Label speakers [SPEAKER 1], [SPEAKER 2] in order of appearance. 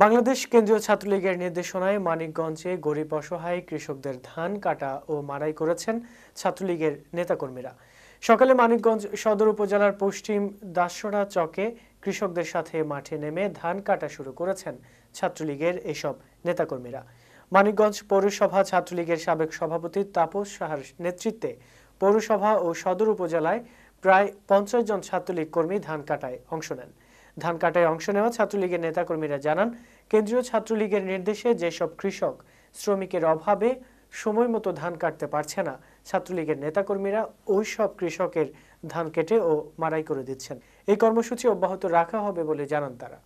[SPEAKER 1] বাংলাদেশ কেন্দ্রীয় ছাত্রলীগের নির্দেশনায় মানিকগঞ্জে গরিব অসহায় কৃষকদের ধান কাটা ও মারাই করেছেন ছাত্রলীগের নেতাকর্মীরা সকালে মানিকগঞ্জ সদর উপজেলার পশ্চিম দাসরা চকে কৃষকদের সাথে মাঠে নেমে ধান কাটা শুরু করেছেন ছাত্রলীগের এসব নেতাকর্মীরা মানিকগঞ্জ পৌরসভা ছাত্রলীগের সাবেক সভাপতি তাপস সাহার নেতৃত্বে পৌরসভা ও সদর উপজেলায় প্রায় পঞ্চাশ জন ছাত্রলীগ কর্মী ধান কাটায় অংশ নেন ধান কাটায় অংশ নেওয়া ছাত্রলীগের নেতাকর্মীরা জানান কেন্দ্রীয় ছাত্রলীগের নির্দেশে যেসব কৃষক শ্রমিকের অভাবে সময় মতো ধান কাটতে পারছে না ছাত্রলীগের নেতাকর্মীরা ওই সব কৃষকের ধান কেটে ও মারাই করে দিচ্ছেন এই কর্মসূচি অব্যাহত রাখা হবে বলে জানান তারা